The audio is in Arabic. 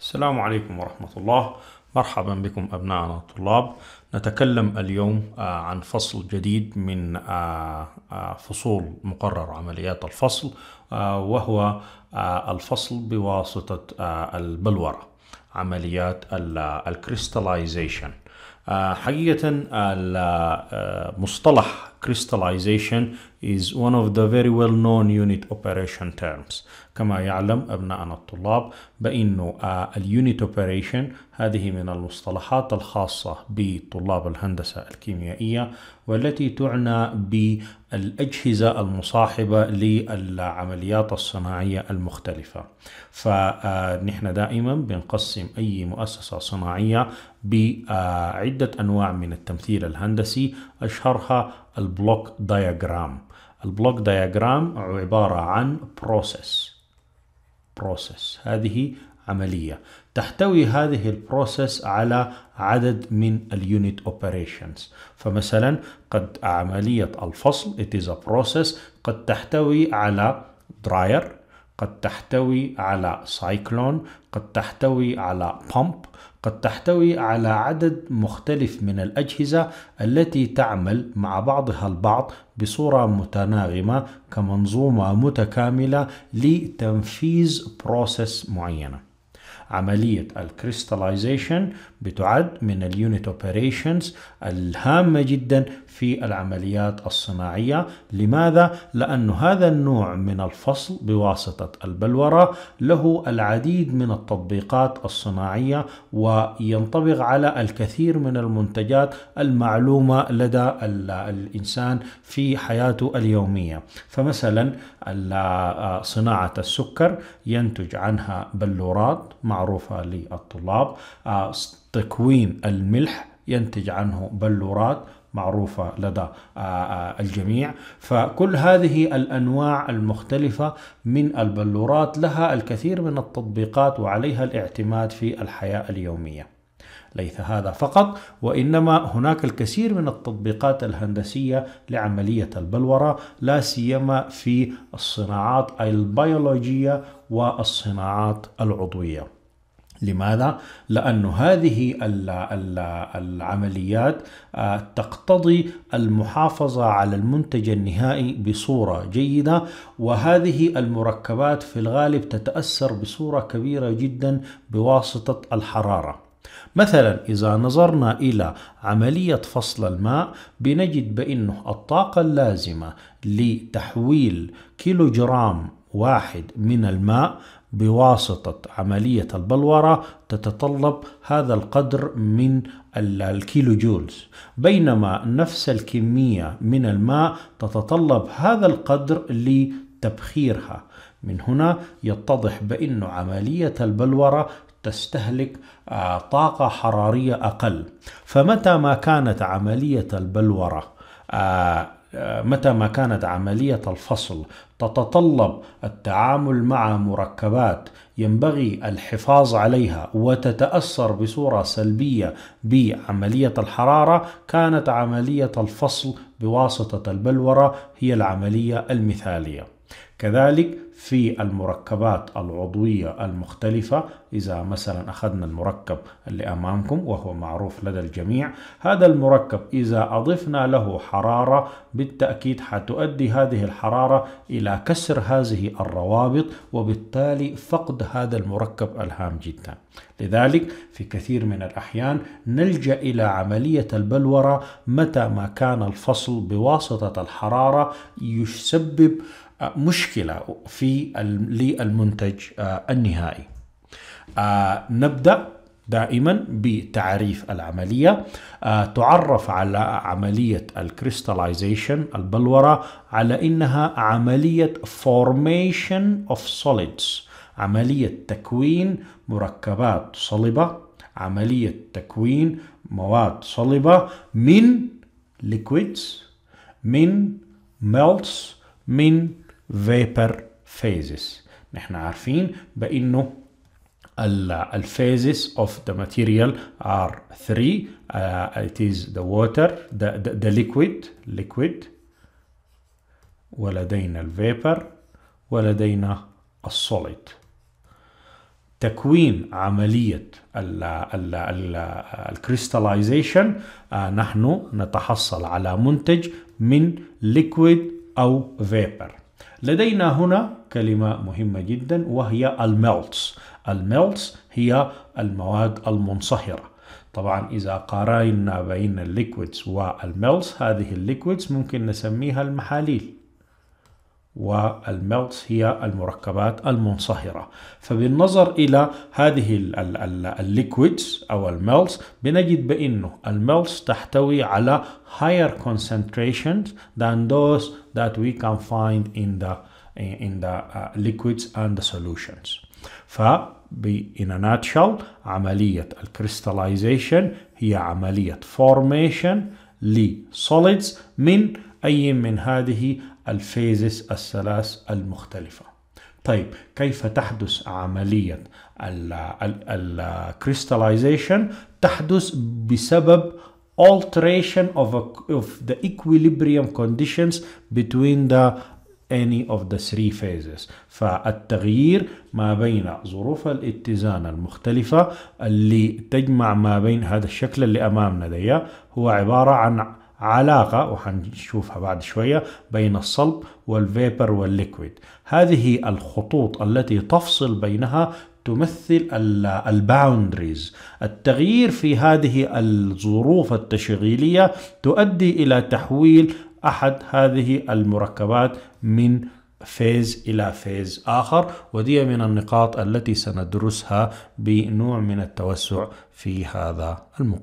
السلام عليكم ورحمة الله مرحبا بكم أبنائنا الطلاب نتكلم اليوم آه، عن فصل جديد من آه، آه، فصول مقرر عمليات الفصل وهو الفصل بواسطة البلورة عمليات الكريستاليزيشن حقيقة مصطلح crystallization is one of the very well known unit operation terms كما يعلم أبناءنا الطلاب بأنه اليونت اوبريشن هذه من المصطلحات الخاصة بطلاب الهندسة الكيميائية والتي تعنى بالأجهزة المصاحبة للعمليات الصناعية المختلفة فنحن دائما بنقسم أي مؤسسة صناعية بعدة أنواع من التمثيل الهندسي أشهرها البلوك دايجرام البلوك دايجرام عبارة عن process بروسس هذه عملية تحتوي هذه البروسيس على عدد من اليونت اوبريشنز فمثلا قد عملية الفصل it is a process قد تحتوي على دراير قد تحتوي على سايكلون قد تحتوي على بومب قد تحتوي على عدد مختلف من الأجهزة التي تعمل مع بعضها البعض بصورة متناغمة كمنظومة متكاملة لتنفيذ بروسيس معينة عملية الكريستاليزيشن بتعد من اليونت اوبريشنز الهامة جدا في العمليات الصناعية لماذا؟ لأن هذا النوع من الفصل بواسطة البلورة له العديد من التطبيقات الصناعية وينطبق على الكثير من المنتجات المعلومة لدى الإنسان في حياته اليومية فمثلا صناعة السكر ينتج عنها بلورات مع معروفة للطلاب آه، تكوين الملح ينتج عنه بلورات معروفة لدى آه، آه، الجميع فكل هذه الأنواع المختلفة من البلورات لها الكثير من التطبيقات وعليها الاعتماد في الحياة اليومية ليس هذا فقط وإنما هناك الكثير من التطبيقات الهندسية لعملية البلورة لا سيما في الصناعات البيولوجية والصناعات العضوية لماذا؟ لأن هذه العمليات آه، تقتضي المحافظة على المنتج النهائي بصورة جيدة وهذه المركبات في الغالب تتأثر بصورة كبيرة جدا بواسطة الحرارة مثلا إذا نظرنا إلى عملية فصل الماء بنجد بأنه الطاقة اللازمة لتحويل كيلو جرام واحد من الماء بواسطة عملية البلورة تتطلب هذا القدر من الكيلو جولز بينما نفس الكمية من الماء تتطلب هذا القدر لتبخيرها من هنا يتضح بأن عملية البلورة تستهلك آه، طاقة حرارية أقل فمتى ما كانت عملية البلورة آه، آه، متى ما كانت عملية الفصل تتطلب التعامل مع مركبات ينبغي الحفاظ عليها وتتأثر بصورة سلبية بعملية الحرارة كانت عملية الفصل بواسطة البلورة هي العملية المثالية كذلك في المركبات العضوية المختلفة إذا مثلا أخذنا المركب اللي أمامكم وهو معروف لدى الجميع هذا المركب إذا أضفنا له حرارة بالتأكيد حتؤدي هذه الحرارة إلى كسر هذه الروابط وبالتالي فقد هذا المركب الهام جدا لذلك في كثير من الأحيان نلجأ إلى عملية البلورة متى ما كان الفصل بواسطة الحرارة يسبب مشكلة في للمنتج آه، النهائي آه، نبدأ دائما بتعريف العملية آه، تعرف على عملية الكريستاليزيشن البلورة على إنها عملية formation of solids عملية تكوين مركبات صلبة عملية تكوين مواد صلبة من liquids من melts من vapor phases نحن عارفين بانه الفيزز of the material are three uh, it is the water the, the, the liquid liquid ولدينا الفيبر ولدينا السوليد تكوين عملية الكريستاليزيشن uh, نحن نتحصل على منتج من liquid أو vapor لدينا هنا كلمة مهمة جدا وهي الميلتس الميلتس هي المواد المنصهرة طبعا إذا قارنا بين الليكويدز والميلتس هذه الليكويدز ممكن نسميها المحاليل والملتس هي المركبات المنصهرة فبالنظر إلى هذه الليكويدز أو الملتس بنجد بأنه الملتس تحتوي على higher concentrations than those that we can find in the in the uh, liquids and the solutions ف in a nutshell عملية الكريستاليزيشن هي عملية formation لسوليدز من أي من هذه الفيزز الثلاث المختلفة طيب كيف تحدث عملية الكريستاليزيشن تحدث بسبب alteration of, a, of the equilibrium conditions between the any of the three phases فالتغيير ما بين ظروف الاتزان المختلفة اللي تجمع ما بين هذا الشكل اللي أمامنا ده هو عبارة عن علاقة وحنشوفها بعد شوية بين الصلب والفيبر والليكويد هذه الخطوط التي تفصل بينها تمثل الباوندريز التغيير في هذه الظروف التشغيلية تؤدي إلى تحويل أحد هذه المركبات من فيز إلى فيز آخر ودي من النقاط التي سندرسها بنوع من التوسع في هذا المقام